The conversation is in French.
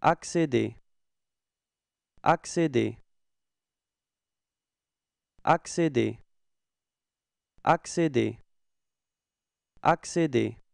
accéder accéder accéder accéder accéder